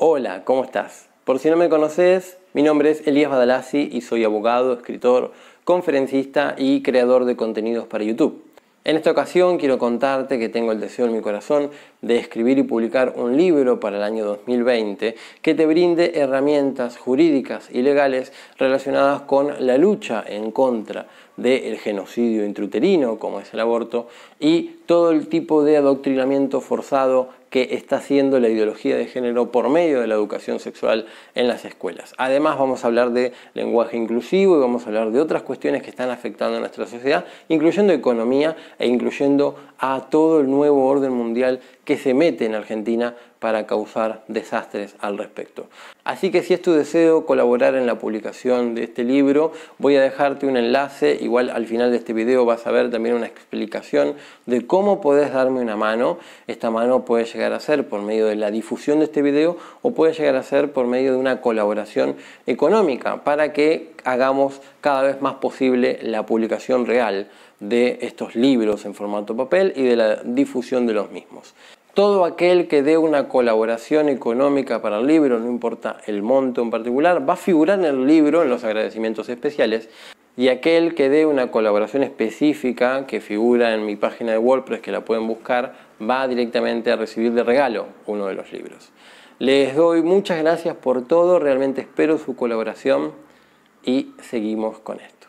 Hola, ¿cómo estás? Por si no me conoces, mi nombre es Elías Badalasi y soy abogado, escritor, conferencista y creador de contenidos para YouTube. En esta ocasión quiero contarte que tengo el deseo en mi corazón de escribir y publicar un libro para el año 2020 que te brinde herramientas jurídicas y legales relacionadas con la lucha en contra del genocidio intruterino, como es el aborto, y todo el tipo de adoctrinamiento forzado que está haciendo la ideología de género por medio de la educación sexual en las escuelas. Además vamos a hablar de lenguaje inclusivo y vamos a hablar de otras cuestiones que están afectando a nuestra sociedad, incluyendo economía e incluyendo a todo el nuevo orden mundial que se mete en Argentina para causar desastres al respecto. Así que si es tu deseo colaborar en la publicación de este libro, voy a dejarte un enlace, igual al final de este video vas a ver también una explicación de cómo podés darme una mano. Esta mano puede llegar llegar a ser por medio de la difusión de este video o puede llegar a ser por medio de una colaboración económica para que hagamos cada vez más posible la publicación real de estos libros en formato papel y de la difusión de los mismos. Todo aquel que dé una colaboración económica para el libro, no importa el monto en particular, va a figurar en el libro, en los agradecimientos especiales, y aquel que dé una colaboración específica que figura en mi página de WordPress que la pueden buscar va directamente a recibir de regalo uno de los libros. Les doy muchas gracias por todo, realmente espero su colaboración y seguimos con esto.